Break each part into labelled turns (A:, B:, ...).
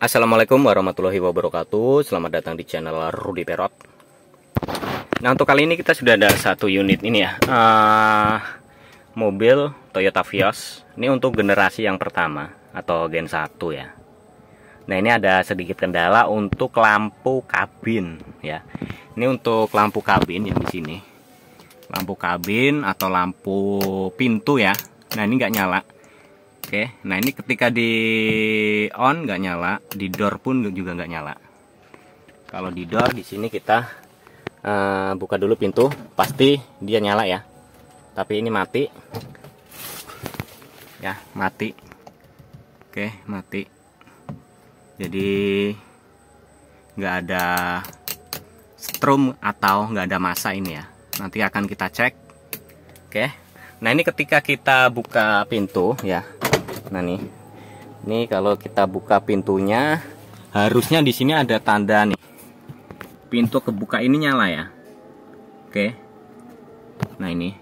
A: Assalamualaikum warahmatullahi wabarakatuh Selamat datang di channel Rudy Perot Nah untuk kali ini kita sudah ada satu unit ini ya uh, Mobil Toyota Vios Ini untuk generasi yang pertama Atau gen 1 ya Nah ini ada sedikit kendala untuk lampu kabin ya Ini untuk lampu kabin yang di sini Lampu kabin atau lampu pintu ya Nah ini nggak nyala Oke, nah ini ketika di on nggak nyala, di door pun juga nggak nyala. Kalau di door di sini kita uh, buka dulu pintu, pasti dia nyala ya. Tapi ini mati, ya mati. Oke, mati. Jadi nggak ada strum atau nggak ada masa ini ya. Nanti akan kita cek. Oke. Nah ini ketika kita buka pintu ya Nah nih, ini kalau kita buka pintunya, harusnya di sini ada tanda nih. Pintu kebuka ini nyala ya. Oke. Nah ini,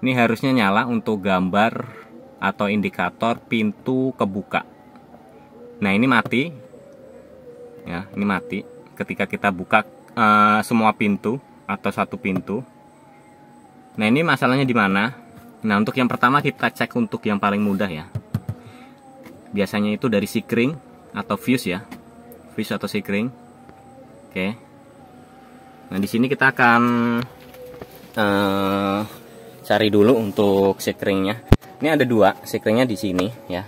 A: ini harusnya nyala untuk gambar atau indikator pintu kebuka. Nah ini mati, ya ini mati. Ketika kita buka uh, semua pintu atau satu pintu. Nah ini masalahnya di mana? Nah untuk yang pertama kita cek untuk yang paling mudah ya Biasanya itu dari sikring atau fuse ya Fuse atau sikring Oke Nah di sini kita akan uh, cari dulu untuk sikringnya Ini ada dua sikringnya di sini ya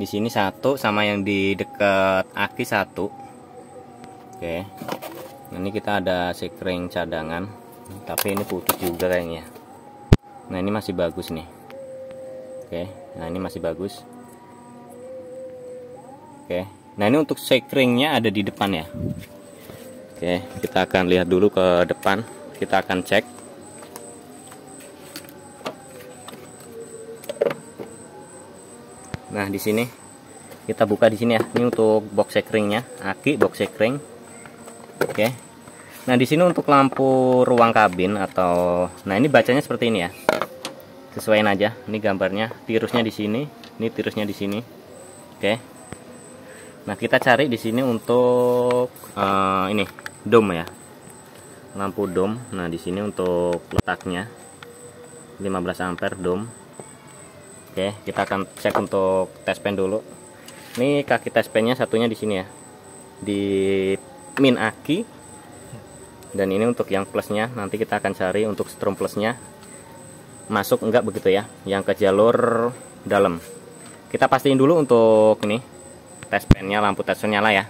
A: Di sini satu sama yang di dekat aki satu Oke Nah, ini kita ada sikring cadangan, tapi ini putus juga kayaknya nah ini masih bagus nih oke nah ini masih bagus oke nah ini untuk ringnya ada di depan ya oke kita akan lihat dulu ke depan kita akan cek nah di sini kita buka di sini ya ini untuk box ringnya, aki box ring, oke Nah, di sini untuk lampu ruang kabin atau nah ini bacanya seperti ini ya. Sesuaiin aja. Ini gambarnya, tirusnya di sini, ini tirusnya di sini. Oke. Nah, kita cari di sini untuk uh, ini dome ya. Lampu dome Nah, di sini untuk letaknya 15 ampere dome Oke, kita akan cek untuk tes pen dulu. Ini kaki tes pennya satunya di sini ya. Di min aki dan ini untuk yang plusnya nanti kita akan cari untuk strum plusnya masuk enggak begitu ya yang ke jalur dalam kita pastiin dulu untuk ini tes pennya lampu tesnya nyala ya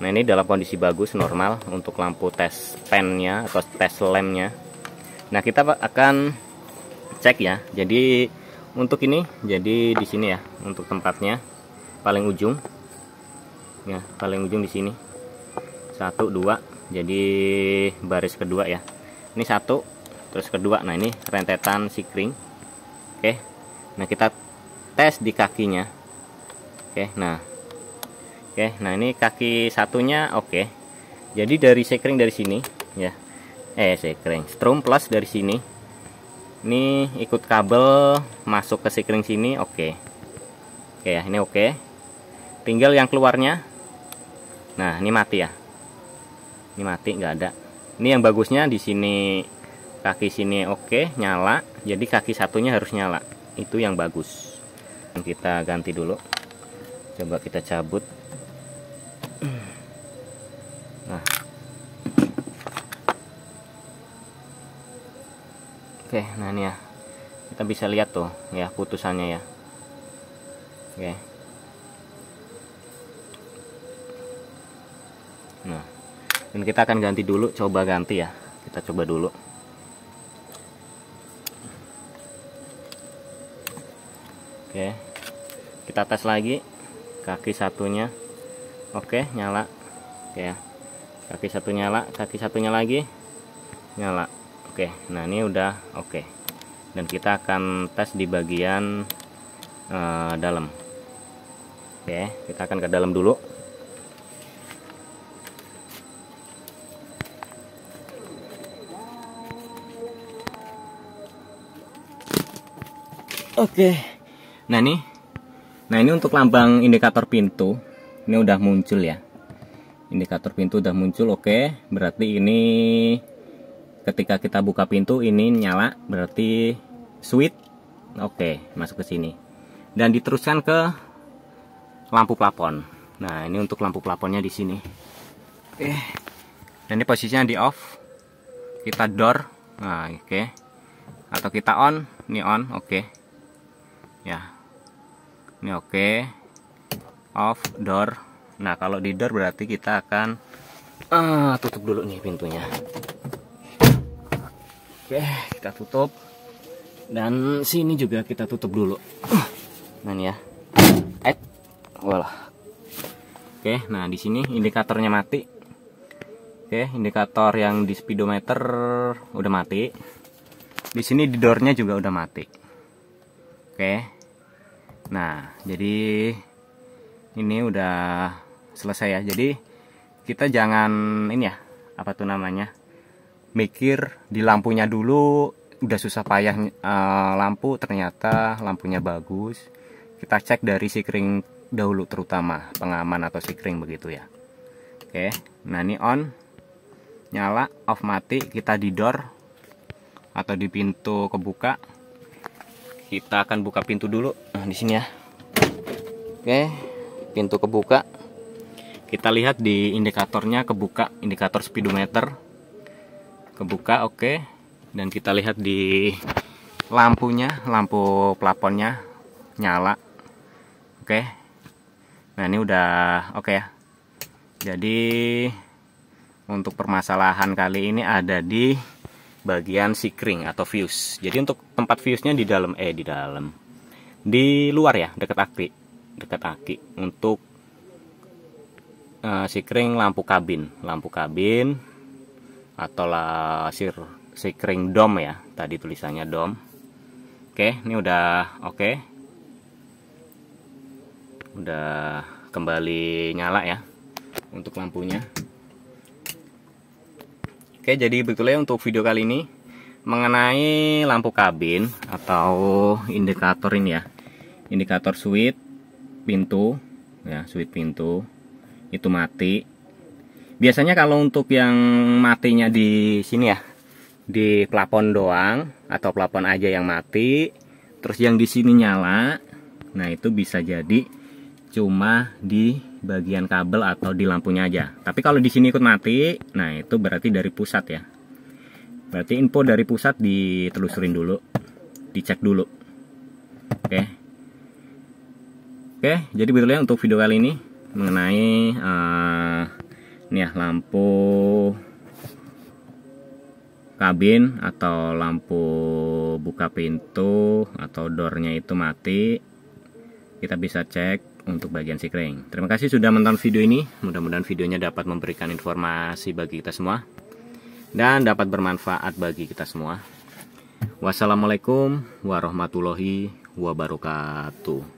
A: nah ini dalam kondisi bagus normal untuk lampu tes pennya atau tes lemnya nah kita akan cek ya jadi untuk ini jadi di sini ya untuk tempatnya paling ujung ya paling ujung di sini satu dua jadi baris kedua ya ini satu terus kedua nah ini rentetan sikring. oke nah kita tes di kakinya oke nah oke nah ini kaki satunya oke jadi dari sikring dari sini ya eh sikring. strum plus dari sini ini ikut kabel masuk ke sikring sini oke oke ya ini oke tinggal yang keluarnya nah ini mati ya ini mati nggak ada ini yang bagusnya di sini kaki sini oke nyala jadi kaki satunya harus nyala itu yang bagus kita ganti dulu coba kita cabut nah oke nah ini ya kita bisa lihat tuh ya putusannya ya oke nah dan kita akan ganti dulu coba ganti ya kita coba dulu oke kita tes lagi kaki satunya oke nyala oke ya kaki satu nyala kaki satunya lagi nyala oke nah ini udah oke dan kita akan tes di bagian uh, dalam oke kita akan ke dalam dulu Oke. Nah ini, nah ini untuk lambang indikator pintu, ini udah muncul ya. Indikator pintu udah muncul, oke. Berarti ini ketika kita buka pintu ini nyala, berarti switch, oke, masuk ke sini. Dan diteruskan ke lampu plafon. Nah ini untuk lampu plafonnya di sini. Oke. Dan ini posisinya di off. Kita door, nah oke. Atau kita on, ini on, oke ya ini oke okay. off door nah kalau di door berarti kita akan uh, tutup dulu nih pintunya oke okay, kita tutup dan sini juga kita tutup dulu nah ini ya eh Walah. oke okay, nah di sini indikatornya mati oke okay, indikator yang di speedometer udah mati di sini di doornya juga udah mati oke Nah, jadi ini udah selesai ya. Jadi kita jangan ini ya, apa tuh namanya? mikir di lampunya dulu udah susah payah e, lampu ternyata lampunya bagus. Kita cek dari sikring dahulu terutama pengaman atau sikring begitu ya. Oke, nah ini on nyala off mati kita di door atau di pintu kebuka kita akan buka pintu dulu nah di sini ya oke pintu kebuka kita lihat di indikatornya kebuka indikator speedometer kebuka oke dan kita lihat di lampunya lampu plafonnya nyala oke nah ini udah oke ya jadi untuk permasalahan kali ini ada di bagian sikring atau fuse. Jadi untuk tempat fuse-nya di dalam eh di dalam di luar ya, dekat aki, dekat aki untuk uh, eh, sikring lampu kabin, lampu kabin atau lah sir sikring dom ya, tadi tulisannya dom. Oke, ini udah oke. Udah kembali nyala ya untuk lampunya. Oke, jadi betulnya untuk video kali ini mengenai lampu kabin atau indikator ini ya. Indikator switch pintu ya, switch pintu itu mati. Biasanya kalau untuk yang matinya di sini ya, di plafon doang atau plafon aja yang mati, terus yang di sini nyala. Nah, itu bisa jadi cuma di bagian kabel atau di lampunya aja. Tapi kalau di sini ikut mati, nah itu berarti dari pusat ya. Berarti info dari pusat ditelusurin dulu, dicek dulu. Oke. Oke, jadi betulnya untuk video kali ini mengenai uh, nih ya lampu kabin atau lampu buka pintu atau doornya itu mati kita bisa cek untuk bagian sekring. Terima kasih sudah menonton video ini. Mudah-mudahan videonya dapat memberikan informasi bagi kita semua dan dapat bermanfaat bagi kita semua. Wassalamualaikum warahmatullahi wabarakatuh.